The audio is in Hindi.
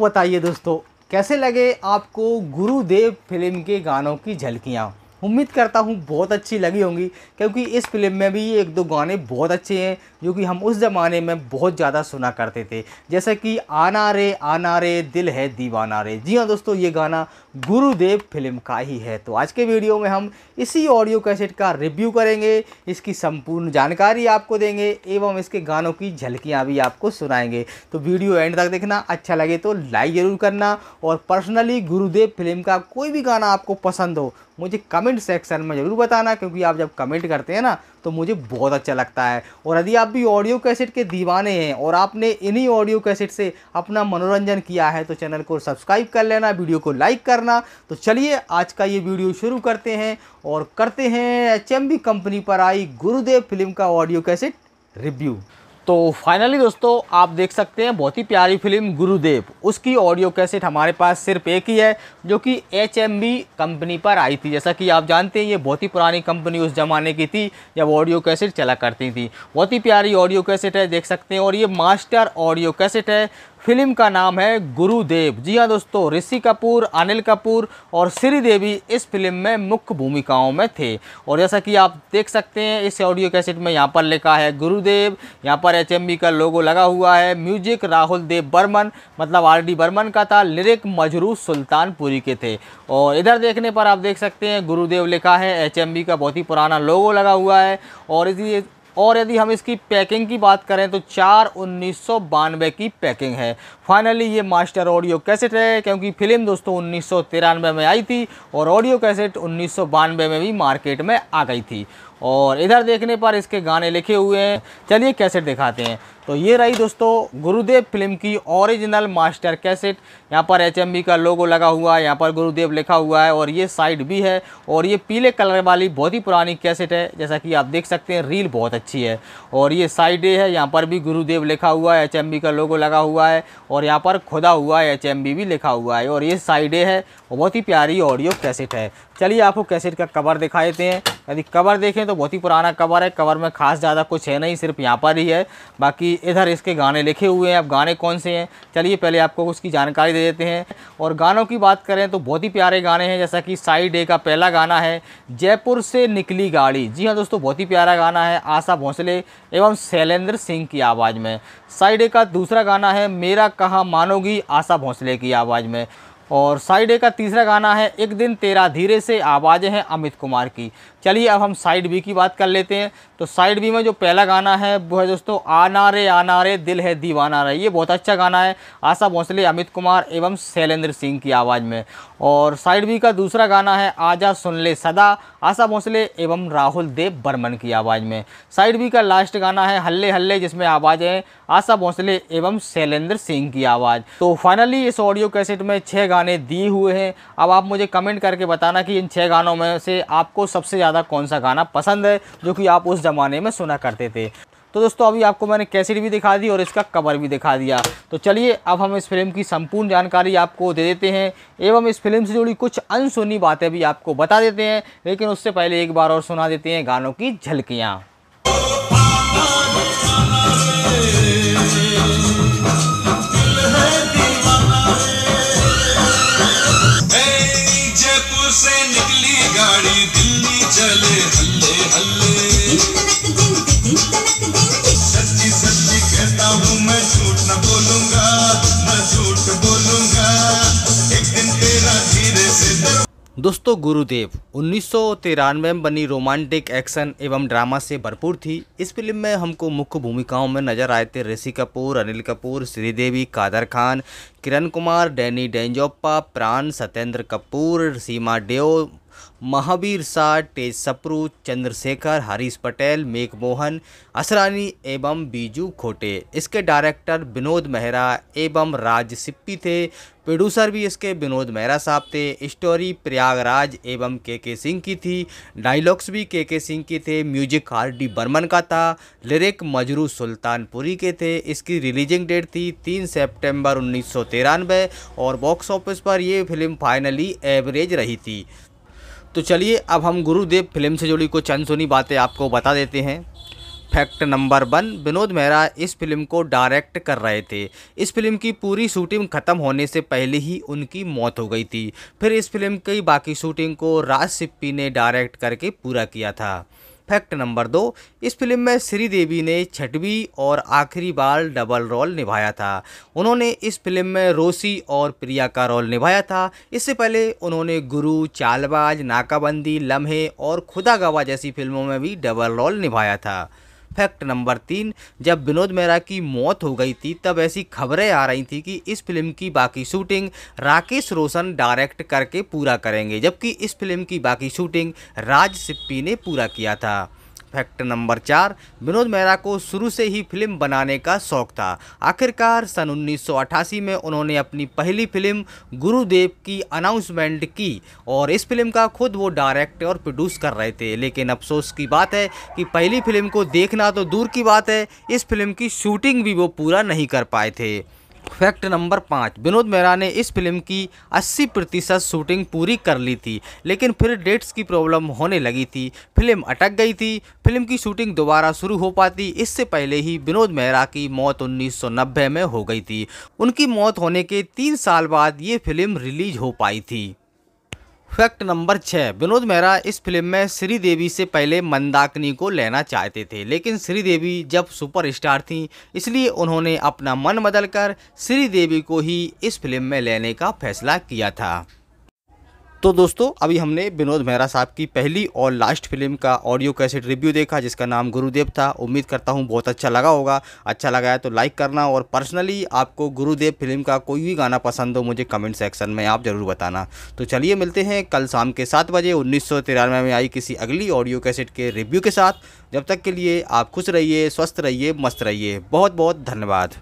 बताइए दोस्तों कैसे लगे आपको गुरुदेव फिल्म के गानों की झलकियाँ उम्मीद करता हूँ बहुत अच्छी लगी होंगी क्योंकि इस फिल्म में भी एक दो गाने बहुत अच्छे हैं जो कि हम उस ज़माने में बहुत ज़्यादा सुना करते थे जैसे कि आना रे आना रे दिल है दीवाना रे जी हाँ दोस्तों ये गाना गुरुदेव फिल्म का ही है तो आज के वीडियो में हम इसी ऑडियो कैसेट का रिव्यू करेंगे इसकी संपूर्ण जानकारी आपको देंगे एवं इसके गानों की झलकियाँ भी आपको सुनाएंगे तो वीडियो एंड तक देखना अच्छा लगे तो लाइक ज़रूर करना और पर्सनली गुरुदेव फिल्म का कोई भी गाना आपको पसंद हो मुझे कमेंट कमेंट सेक्शन में ज़रूर बताना क्योंकि आप जब कमेंट करते हैं ना तो मुझे बहुत अच्छा लगता है और यदि आप भी ऑडियो कैसेट के दीवाने हैं और आपने इन्हीं ऑडियो कैसेट से अपना मनोरंजन किया है तो चैनल को सब्सक्राइब कर लेना वीडियो को लाइक करना तो चलिए आज का ये वीडियो शुरू करते हैं और करते हैं एच कंपनी पर आई गुरुदेव फिल्म का ऑडियो कैसेट रिव्यू तो फाइनली दोस्तों आप देख सकते हैं बहुत ही प्यारी फिल्म गुरुदेव उसकी ऑडियो कैसेट हमारे पास सिर्फ एक ही है जो कि एच कंपनी पर आई थी जैसा कि आप जानते हैं ये बहुत ही पुरानी कंपनी उस ज़माने की थी जब ऑडियो कैसेट चला करती थी बहुत ही प्यारी ऑडियो कैसेट है देख सकते हैं और ये मास्टर ऑडियो कैसेट है फिल्म का नाम है गुरुदेव जी हाँ दोस्तों ऋषि कपूर अनिल कपूर और श्रीदेवी इस फिल्म में मुख्य भूमिकाओं में थे और जैसा कि आप देख सकते हैं इस ऑडियो कैसेट में यहाँ पर लिखा है गुरुदेव यहाँ पर एच का लोगो लगा हुआ है म्यूजिक राहुल देव बर्मन मतलब आर डी बर्मन का था लिरिक मजरू सुल्तानपुरी के थे और इधर देखने पर आप देख सकते हैं गुरुदेव लिखा है एच का बहुत ही पुराना लोगो लगा हुआ है और इसी और यदि हम इसकी पैकिंग की बात करें तो चार उन्नीस की पैकिंग है फाइनली ये मास्टर ऑडियो कैसेट है क्योंकि फ़िल्म दोस्तों उन्नीस में आई थी और ऑडियो कैसेट उन्नीस में भी मार्केट में आ गई थी और इधर देखने पर इसके गाने लिखे हुए हैं चलिए कैसेट दिखाते हैं तो ये रही दोस्तों गुरुदेव फिल्म की ओरिजिनल मास्टर कैसेट यहाँ पर एच का लोगो लगा हुआ है यहाँ पर गुरुदेव लिखा हुआ है और ये साइड भी है और ये पीले कलर वाली बहुत ही पुरानी कैसेट है जैसा कि आप देख सकते हैं रील बहुत अच्छी है और ये साइड ए है यहाँ पर भी गुरुदेव लिखा हुआ है एच का लोगो लगा हुआ है और यहाँ पर खुदा हुआ है एच भी लिखा हुआ है और ये साइड ए है और बहुत ही प्यारी ऑडियो कैसेट है चलिए आपको कैसेट का कवर दिखा देते हैं यदि कवर देखें तो बहुत ही पुराना कवर है कवर में खास ज़्यादा कुछ है नहीं सिर्फ यहाँ पर ही है बाकी इधर इसके गाने लिखे हुए हैं अब गाने कौन से हैं चलिए पहले आपको उसकी जानकारी दे देते हैं और गानों की बात करें तो बहुत ही प्यारे गाने हैं जैसा कि साई डे का पहला गाना है जयपुर से निकली गाड़ी जी हाँ दोस्तों बहुत ही प्यारा गाना है आशा भोंसले एवं शैलेंद्र सिंह की आवाज़ में साई डे का दूसरा गाना है मेरा कहाँ मानोगी आशा भोंसले की आवाज़ में और साइड ए का तीसरा गाना है एक दिन तेरा धीरे से आवाज़ें हैं अमित कुमार की चलिए अब हम साइड बी की बात कर लेते हैं तो साइड बी में जो पहला गाना है वो है दोस्तों आना रे आना रे दिल है दीवाना रे ये बहुत अच्छा गाना है आशा भोसले अमित कुमार एवं शैलेंद्र सिंह की आवाज़ में और साइड बी का दूसरा गाना है आजा सुन ले सदा आशा भोसले एवं राहुल देव बर्मन की आवाज़ में साइड बी का लास्ट गाना है हल्ले हल्ले जिसमें आवाज़ है आशा भोसले एवं शैलेंद्र सिंह की आवाज़ तो फाइनली इस ऑडियो कैसेट में छः गाने दिए हुए हैं अब आप मुझे कमेंट करके बताना कि इन छः गानों में से आपको सबसे ज़्यादा कौन सा गाना पसंद है जो कि आप उस ज़माने में सुना करते थे तो दोस्तों अभी आपको मैंने कैसेट भी दिखा दी और इसका कवर भी दिखा दिया तो चलिए अब हम इस फिल्म की संपूर्ण जानकारी आपको दे देते हैं एवं इस फिल्म से जुड़ी कुछ अनसुनी बातें भी आपको बता देते हैं लेकिन उससे पहले एक बार और सुना देते हैं गानों की झलकियाँ दोस्तों गुरुदेव उन्नीस में बनी रोमांटिक एक्शन एवं ड्रामा से भरपूर थी इस फिल्म में हमको मुख्य भूमिकाओं में नजर आए थे ऋषि कपूर अनिल कपूर श्रीदेवी कादर खान किरण कुमार डैनी डेंजोप्पा प्राण सत्येंद्र कपूर सीमा डेओ महावीर शाह तेज सप्रू चंद्रशेखर हरीश पटेल मेघ मोहन असरानी एवं बीजू खोटे इसके डायरेक्टर विनोद मेहरा एवं राज सिप्पी थे प्रोड्यूसर भी इसके विनोद मेहरा साहब थे स्टोरी प्रयागराज एवं के के सिंह की थी डायलॉग्स भी के के सिंह के थे म्यूजिक आर डी बर्मन का था लिरिक मजरू सुल्तानपुरी के थे इसकी रिलीजिंग डेट थी तीन सितंबर उन्नीस और बॉक्स ऑफिस पर ये फिल्म फाइनली एवरेज रही थी तो चलिए अब हम गुरुदेव फिल्म से जुड़ी कुछ अनसुनी बातें आपको बता देते हैं fact number one Vinod Mehra इस फिल्म को डायरेक्ट कर रहे थे इस फिल्म की पूरी शूटिंग ख़त्म होने से पहले ही उनकी मौत हो गई थी फिर इस फिल्म की बाकी शूटिंग को राज सिप्पी ने डायरेक्ट करके पूरा किया था फैक्ट नंबर दो इस फिल्म में श्रीदेवी ने छठवीं और आखिरी बार डबल रोल निभाया था उन्होंने इस फिल्म में रोसी और प्रिया का रोल निभाया था इससे पहले उन्होंने गुरु चालबाज नाकाबंदी लम्हे और खुदा गवा जैसी फिल्मों में भी डबल रोल निभाया था फैक्ट नंबर तीन जब विनोद मेहरा की मौत हो गई थी तब ऐसी खबरें आ रही थी कि इस फिल्म की बाकी शूटिंग राकेश रोशन डायरेक्ट करके पूरा करेंगे जबकि इस फिल्म की बाकी शूटिंग राज सिप्पी ने पूरा किया था फैक्ट नंबर चार विनोद मेहरा को शुरू से ही फिल्म बनाने का शौक था आखिरकार सन 1988 में उन्होंने अपनी पहली फिल्म गुरुदेव की अनाउंसमेंट की और इस फिल्म का खुद वो डायरेक्ट और प्रोड्यूस कर रहे थे लेकिन अफसोस की बात है कि पहली फिल्म को देखना तो दूर की बात है इस फिल्म की शूटिंग भी वो पूरा नहीं कर पाए थे फैक्ट नंबर पाँच विनोद मेहरा ने इस फिल्म की 80 प्रतिशत शूटिंग पूरी कर ली थी लेकिन फिर डेट्स की प्रॉब्लम होने लगी थी फिल्म अटक गई थी फिल्म की शूटिंग दोबारा शुरू हो पाती इससे पहले ही विनोद मेहरा की मौत 1990 में हो गई थी उनकी मौत होने के तीन साल बाद ये फिल्म रिलीज हो पाई थी फैक्ट नंबर छः विनोद मेहरा इस फिल्म में श्रीदेवी से पहले मंदाकिनी को लेना चाहते थे लेकिन श्रीदेवी जब सुपरस्टार थीं इसलिए उन्होंने अपना मन बदलकर श्रीदेवी को ही इस फिल्म में लेने का फैसला किया था तो दोस्तों अभी हमने विनोद मेहरा साहब की पहली और लास्ट फिल्म का ऑडियो कैसेट रिव्यू देखा जिसका नाम गुरुदेव था उम्मीद करता हूँ बहुत अच्छा लगा होगा अच्छा लगा है तो लाइक करना और पर्सनली आपको गुरुदेव फिल्म का कोई भी गाना पसंद हो मुझे कमेंट सेक्शन में आप ज़रूर बताना तो चलिए मिलते हैं कल शाम के सात बजे उन्नीस में आई किसी अगली ऑडियो कैसेट के रिव्यू के साथ जब तक के लिए आप खुश रहिए स्वस्थ रहिए मस्त रहिए बहुत बहुत धन्यवाद